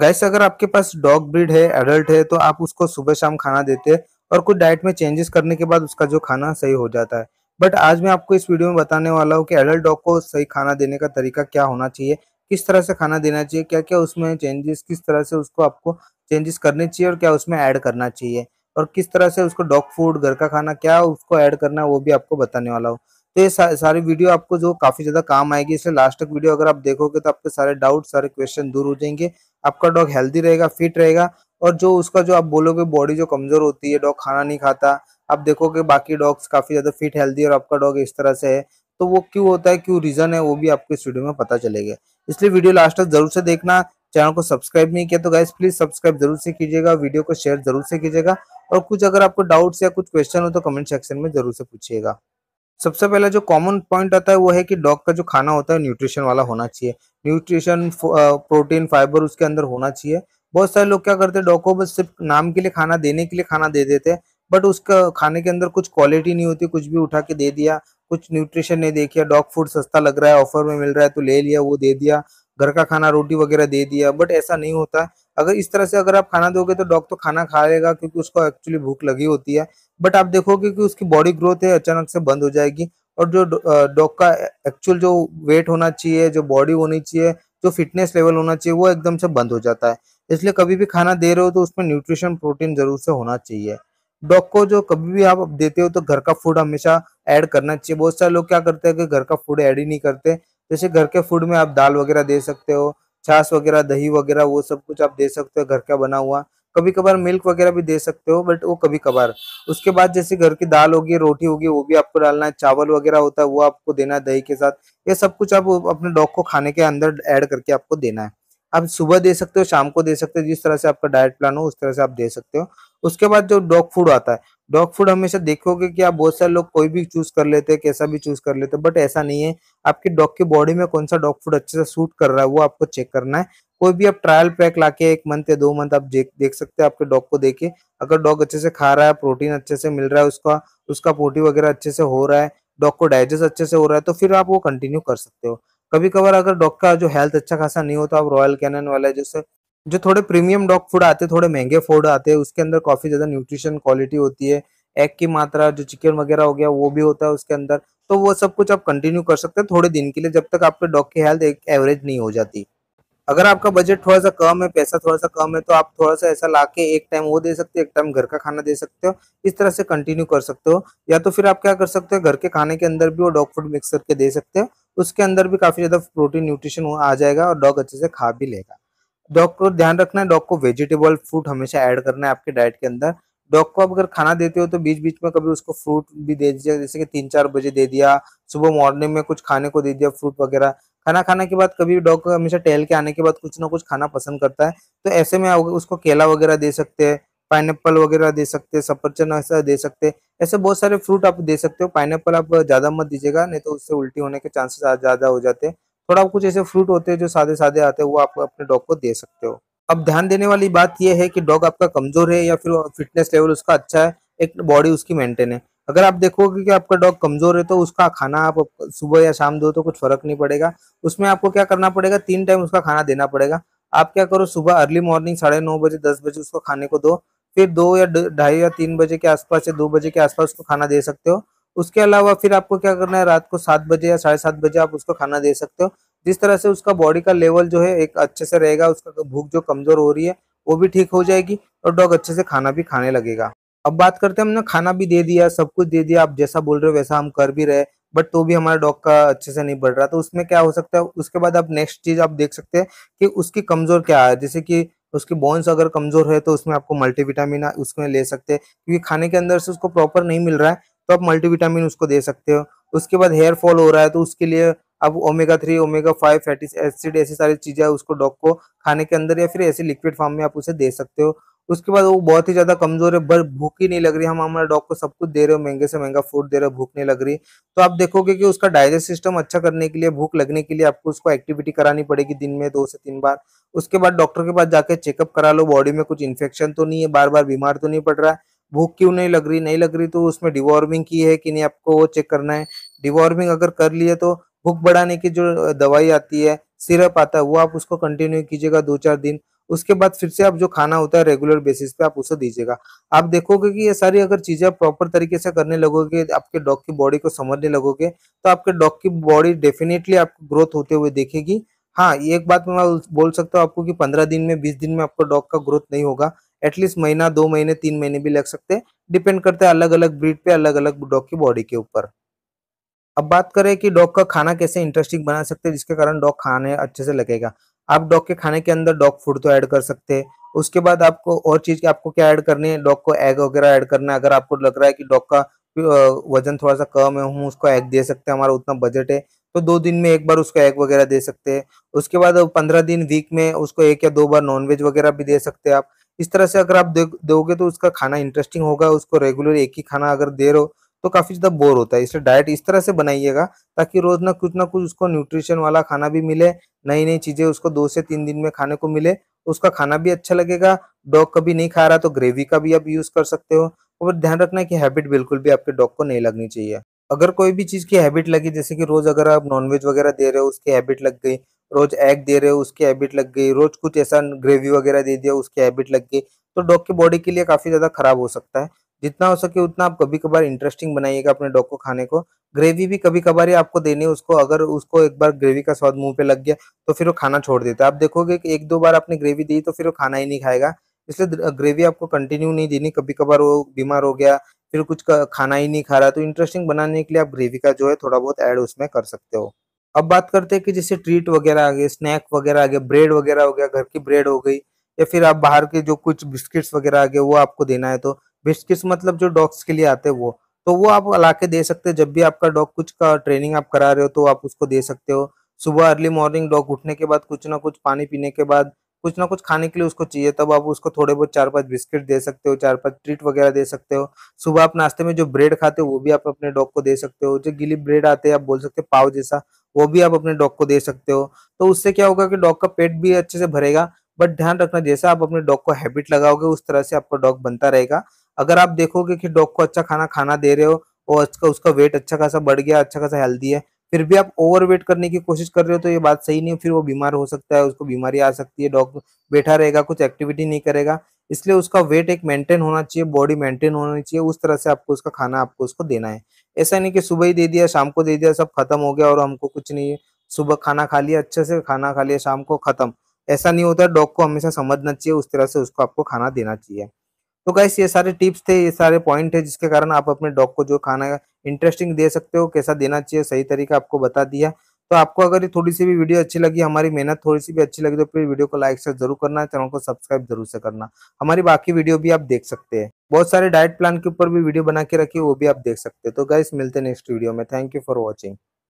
gas अगर आपके पास डॉग ब्रीड है एडल्ट है तो आप उसको सुबह शाम खाना देते हैं और कुछ डाइट में चेंजेस करने के बाद उसका जो खाना सही हो जाता है बट आज मैं आपको इस वीडियो में बताने वाला हूँ कि एडल्ट डॉग को सही खाना देने का तरीका क्या होना चाहिए किस तरह से खाना देना चाहिए क्या क्या उसमें चेंजेस किस तरह से उसको आपको चेंजेस करने चाहिए और क्या उसमें ऐड करना चाहिए और किस तरह से उसको डॉग फूड घर का खाना क्या उसको ऐड करना है वो भी आपको बताने वाला हूँ तो ये सा, सारी वीडियो आपको जो काफी ज्यादा काम आएगी इसलिए लास्ट तक वीडियो अगर आप देखोगे तो आपके सारे डाउट सारे क्वेश्चन दूर हो जाएंगे आपका डॉग हेल्दी रहेगा फिट रहेगा और जो उसका जो आप बोलोगे बॉडी जो कमजोर होती है डॉग खाना नहीं खाता आप देखोगे बाकी डॉग्स काफी ज्यादा फिट हेल्दी और आपका डॉग इस तरह से है तो वो क्यों होता है क्यों रीजन है वो भी आपको इस वीडियो में पता चलेगा इसलिए वीडियो लास्ट तक जरूर से देखना चैनल को सब्सक्राइब नहीं किया तो गाइज प्लीज सब्सक्राइब जरूर से कीजिएगा वीडियो को शेयर जरूर से कीजिएगा और कुछ अगर आपको डाउट्स या कुछ क्वेश्चन हो तो कमेंट सेक्शन में जरूर से पूछिएगा सबसे पहला जो कॉमन पॉइंट आता है वो है कि डॉग का जो खाना होता है न्यूट्रिशन वाला होना चाहिए न्यूट्रिशन प्रोटीन फाइबर उसके अंदर होना चाहिए बहुत सारे लोग क्या करते हैं डॉग को बस सिर्फ नाम के लिए खाना देने के लिए खाना दे देते हैं बट उसका खाने के अंदर कुछ क्वालिटी नहीं होती कुछ भी उठा के दे दिया कुछ न्यूट्रिशन नहीं देखिया डॉग फूड सस्ता लग रहा है ऑफर में मिल रहा है तो ले लिया वो दे दिया घर का खाना रोटी वगैरह दे दिया बट ऐसा नहीं होता अगर इस तरह से अगर आप खाना दोगे तो डॉग तो खाना खाएगा क्योंकि उसको एक्चुअली भूख लगी होती है बट आप देखोगे कि उसकी बॉडी ग्रोथ है अचानक से बंद हो जाएगी और जो डॉग का एक्चुअल जो वेट होना चाहिए जो बॉडी होनी चाहिए जो फिटनेस लेवल होना चाहिए वो एकदम से बंद हो जाता है इसलिए कभी भी खाना दे रहे हो तो उसमें न्यूट्रिशन प्रोटीन जरूर से होना चाहिए डॉग को जो कभी भी आप देते हो तो घर का फूड हमेशा ऐड करना चाहिए बहुत सारे लोग क्या करते हैं कि घर का फूड ऐड ही नहीं करते जैसे घर के फूड में आप दाल वगैरह दे सकते हो छाछ वगैरह दही वगैरह वो सब कुछ आप दे सकते हो घर का बना हुआ कभी कभार मिल्क वगैरह भी दे सकते हो बट वो कभी कभार उसके बाद जैसे घर की दाल होगी रोटी होगी वो भी आपको डालना है चावल वगैरह होता है वो आपको देना है दही के साथ ये सब कुछ आप अपने डॉग को खाने के अंदर ऐड करके आपको देना है आप सुबह दे सकते हो शाम को दे सकते हो जिस तरह से आपका डाइट प्लान हो उस तरह से आप दे सकते हो उसके बाद जो डॉग फूड आता है डॉग फूड हमेशा देखोगे कि आप बहुत सारे लोग कोई भी चूज कर लेते हैं कैसा भी चूज कर लेते हैं बट ऐसा नहीं है आपके डॉग की बॉडी में कौन सा डॉग फूड अच्छे से सूट कर रहा है वो आपको चेक करना है कोई भी आप ट्रायल पैक लाके एक मंथ या दो मंथ आप देख सकते हैं आपके डॉग को देखे अगर डॉग अच्छे से खा रहा है प्रोटीन अच्छे से मिल रहा है उसका उसका प्रोटीन वगैरह अच्छे से हो रहा है डॉग को डाइजेस्ट अच्छे से हो रहा है तो फिर आप वो कंटिन्यू कर सकते हो कभी कभार अगर डॉग का जो हेल्थ अच्छा खासा नहीं हो तो आप रॉयल कैनन वाला जैसे जो थोड़े प्रीमियम डॉग फूड आते हैं थोड़े महंगे फूड आते हैं उसके अंदर काफ़ी ज़्यादा न्यूट्रिशन क्वालिटी होती है एग की मात्रा जो चिकन वगैरह हो गया वो भी होता है उसके अंदर तो वो सब कुछ आप कंटिन्यू कर सकते हैं थोड़े दिन के लिए जब तक आपके डॉग की हेल्थ एक एवरेज नहीं हो जाती अगर आपका बजट थोड़ा सा कम है पैसा थोड़ा सा कम है तो आप थोड़ा सा ऐसा ला के एक टाइम वो दे सकते हो एक टाइम घर का खाना दे सकते हो इस तरह से कंटिन्यू कर सकते हो या तो फिर आप क्या कर सकते हो घर के खाने के अंदर भी वो डॉग फूड मिक्स करके दे सकते हो उसके अंदर भी काफ़ी ज़्यादा प्रोटीन न्यूट्रिशन आ जाएगा और डॉग अच्छे से खा भी लेगा डॉग को ध्यान रखना है डॉग को वेजिटेबल फ्रूट हमेशा ऐड करना है आपके डाइट के अंदर डॉग को आप अगर खाना देते हो तो बीच बीच में कभी उसको फ्रूट भी दे दीजिए जैसे कि तीन चार बजे दे दिया सुबह मॉर्निंग में कुछ खाने को दे दिया फ्रूट वगैरह खाना खाने के बाद कभी डॉग हमेशा टहल के आने के बाद कुछ ना कुछ खाना पसंद करता है तो ऐसे में उसको केला वगैरह दे सकते हैं पाइन वगैरह दे सकते हैं सफरचन ऐसा दे सकते हैं ऐसे बहुत सारे फ्रूट आप दे सकते हो पाइन आप ज़्यादा मत दीजिएगा नहीं तो उससे उल्टी होने के चांसेस ज़्यादा हो जाते हैं थोड़ा कुछ ऐसे फ्रूट होते हैं जो सादे सादे आते हैं वो आप अपने डॉग को दे सकते हो अब ध्यान देने वाली बात यह है कि डॉग आपका कमजोर है या फिर फिटनेस लेवल उसका अच्छा है एक बॉडी उसकी मेंटेन है अगर आप देखोगे कि आपका डॉग कमजोर है तो उसका खाना आप सुबह या शाम दो तो कुछ फर्क नहीं पड़ेगा उसमें आपको क्या करना पड़ेगा तीन टाइम उसका खाना देना पड़ेगा आप क्या करो सुबह अर्ली मॉर्निंग साढ़े नौ बजे दस बजे उसको खाने को दो फिर दो या ढाई या तीन बजे के आसपास या दो बजे के आसपास उसको खाना दे सकते हो उसके अलावा फिर आपको क्या करना है रात को सात बजे या साढ़े सात बजे आप उसको खाना दे सकते हो जिस तरह से उसका बॉडी का लेवल जो है एक अच्छे से रहेगा उसका भूख जो कमजोर हो रही है वो भी ठीक हो जाएगी और डॉग अच्छे से खाना भी खाने लगेगा अब बात करते हैं हमने खाना भी दे दिया सब कुछ दे दिया आप जैसा बोल रहे हो वैसा हम कर भी रहे बट तो भी हमारा डॉग का अच्छे से नहीं बढ़ रहा तो उसमें क्या हो सकता है उसके बाद आप नेक्स्ट चीज आप देख सकते हैं कि उसकी कमजोर क्या है जैसे कि उसके बोन्स अगर कमजोर है तो उसमें आपको मल्टीविटामिन उसमें ले सकते हैं क्योंकि खाने के अंदर से उसको प्रॉपर नहीं मिल रहा है तो आप मल्टीविटामिन उसको दे सकते हो उसके बाद हेयर फॉल हो रहा है तो उसके लिए आप omega three omega five fatty acid ऐसी सारी चीज़ें उसको डॉग को खाने के अंदर या फिर ऐसे लिक्विड फॉर्म में आप उसे दे सकते हो उसके बाद वो बहुत ही ज़्यादा कमज़ोर है बर भूख ही नहीं लग रही हम हमारे डॉग को सब कुछ दे रहे हो महंगे से महंगा फूड दे रहे हो भूख नहीं लग रही तो आप देखोगे कि उसका डाइजेस्ट सिस्टम अच्छा करने के लिए भूख लगने के लिए आपको उसको एक्टिविटी करानी पड़ेगी दिन में दो से तीन बार उसके बाद डॉक्टर के पास जाके चेकअप करा लो बॉडी में कुछ इन्फेक्शन तो नहीं है बार बार बीमार तो नहीं पड़ रहा है भूख क्यों नहीं लग रही नहीं लग रही तो उसमें डिवॉर्मिंग की है कि नहीं आपको वो चेक करना है डिवॉर्मिंग अगर कर लिए तो भूख बढ़ाने की जो दवाई आती है सिरप आता है वो आप उसको कंटिन्यू कीजिएगा दो चार दिन उसके बाद फिर से आप जो खाना होता है रेगुलर बेसिस पे आप उसे दीजिएगा आप देखोगे कि ये सारी अगर चीजें आप प्रॉपर तरीके से करने लगोगे आपके डॉग की बॉडी को समझने लगोगे तो आपके डॉग की बॉडी डेफिनेटली आपको ग्रोथ होते हुए देखेगी हाँ एक बात मैं बोल सकता हूँ आपको कि पंद्रह दिन में बीस दिन में आपका डॉग का ग्रोथ नहीं होगा एटलीस्ट महीना दो महीने तीन महीने भी लग सकते हैं डिपेंड करते हैं अलग अलग ब्रीड पे अलग अलग डॉग की बॉडी के ऊपर अब बात करें कि डॉग का खाना कैसे इंटरेस्टिंग बना सकते हैं जिसके कारण डॉग खाने अच्छे से लगेगा आप डॉग के खाने के अंदर डॉग फूड तो ऐड कर सकते हैं उसके बाद आपको और चीज़ आपको क्या ऐड करनी है डॉग को एग वगैरह ऐड करना है अगर आपको लग रहा है कि डॉग का वजन थोड़ा सा कम है हूँ उसको एग दे सकते हैं हमारा उतना बजट है तो दो दिन में एक बार उसको एग वगैरह दे सकते हैं उसके बाद पंद्रह दिन वीक में उसको एक या दो बार नॉनवेज वगैरह भी दे सकते हैं आप इस तरह से अगर आप दोगे तो उसका खाना इंटरेस्टिंग होगा उसको रेगुलर एक ही खाना अगर दे रहे हो तो काफी ज्यादा बोर होता है इसलिए डाइट इस तरह से बनाइएगा ताकि रोज ना कुछ ना कुछ उसको न्यूट्रिशन वाला खाना भी मिले नई नई चीजें उसको दो से तीन दिन में खाने को मिले उसका खाना भी अच्छा लगेगा डॉग कभी नहीं खा रहा तो ग्रेवी का भी आप यूज कर सकते हो और ध्यान रखना है कि हैबिट बिल्कुल भी आपके डॉग को नहीं लगनी चाहिए अगर कोई भी चीज की हैबिट लगी जैसे कि रोज अगर आप नॉनवेज वगैरह दे रहे हो उसकी हैबिट लग गई रोज एग दे रहे हो उसकी हैबिट लग गई रोज कुछ ऐसा ग्रेवी वगैरह दे दिया उसकी हैबिट लग गई तो डॉग की बॉडी के लिए काफ़ी ज़्यादा खराब हो सकता है जितना हो सके उतना आप कभी कभार इंटरेस्टिंग बनाइएगा अपने डॉग को खाने को ग्रेवी भी कभी कभार ही आपको देनी है उसको अगर उसको एक बार ग्रेवी का स्वाद मुंह पे लग गया तो फिर वो खाना छोड़ देता है आप देखोगे कि एक दो बार आपने ग्रेवी दी तो फिर वो खाना ही नहीं खाएगा इसलिए ग्रेवी आपको कंटिन्यू नहीं देनी कभी कभार वो बीमार हो गया फिर कुछ खाना ही नहीं खा रहा तो इंटरेस्टिंग बनाने के लिए आप ग्रेवी का जो है थोड़ा बहुत ऐड उसमें कर सकते हो अब बात करते हैं कि जैसे ट्रीट वगैरह आ गए स्नैक वगैरह आ गया ब्रेड वगैरह हो गया घर की ब्रेड हो गई या फिर आप बाहर के जो कुछ बिस्किट्स वगैरह आ गए वो आपको देना है तो बिस्किट्स मतलब जो डॉग्स के लिए आते हैं वो तो वो आप ला के दे सकते हैं जब भी आपका डॉग कुछ का ट्रेनिंग आप करा रहे हो तो आप उसको दे सकते हो सुबह अर्ली मॉर्निंग डॉग उठने के बाद कुछ ना कुछ पानी पीने के बाद कुछ ना कुछ खाने के लिए उसको चाहिए तब आप उसको थोड़े बहुत चार पांच बिस्किट दे सकते हो चार पांच ट्रीट वगैरह दे सकते हो सुबह आप नाश्ते में जो ब्रेड खाते हो वो भी आप अपने डॉग को दे सकते हो जो गिली ब्रेड आते हैं आप बोल सकते हो पाव जैसा वो भी आप अपने डॉग को दे सकते हो तो उससे क्या होगा कि डॉग का पेट भी अच्छे से भरेगा बट ध्यान रखना जैसा आप अपने डॉग को हैबिट लगाओगे उस तरह से आपका डॉग बनता रहेगा अगर आप देखोगे कि डॉग को अच्छा खाना खाना दे रहे हो और उसका उसका वेट अच्छा खासा बढ़ गया अच्छा खासा हेल्दी है फिर भी आप ओवर वेट करने की कोशिश कर रहे हो तो ये बात सही नहीं है फिर वो बीमार हो सकता है उसको बीमारी आ सकती है डॉग बैठा रहेगा कुछ एक्टिविटी नहीं करेगा इसलिए उसका वेट एक मेंटेन होना चाहिए बॉडी मेंटेन होनी चाहिए उस तरह से आपको उसका खाना आपको उसको देना है ऐसा नहीं कि सुबह ही दे दिया शाम को दे दिया सब खत्म हो गया और हमको कुछ नहीं है सुबह खाना खा लिया अच्छे से खाना खा लिया शाम को खत्म ऐसा नहीं होता डॉग को हमेशा समझना चाहिए उस तरह से उसको आपको खाना देना चाहिए तो गाइस ये सारे टिप्स थे ये सारे पॉइंट है जिसके कारण आप अपने डॉग को जो खाना इंटरेस्टिंग दे सकते हो कैसा देना चाहिए सही तरीका आपको बता दिया तो आपको अगर ये थोड़ी सी भी वीडियो अच्छी लगी हमारी मेहनत थोड़ी सी भी अच्छी लगी तो प्लीज वीडियो को लाइक से जरूर करना चैनल को सब्सक्राइब जरूर से करना हमारी बाकी वीडियो भी आप देख सकते हैं बहुत सारे डाइट प्लान के ऊपर भी वीडियो बना के रखी वो भी आप देख सकते हैं तो गाइस मिलते हैं नेक्स्ट वीडियो में थैंक यू फॉर वॉचिंग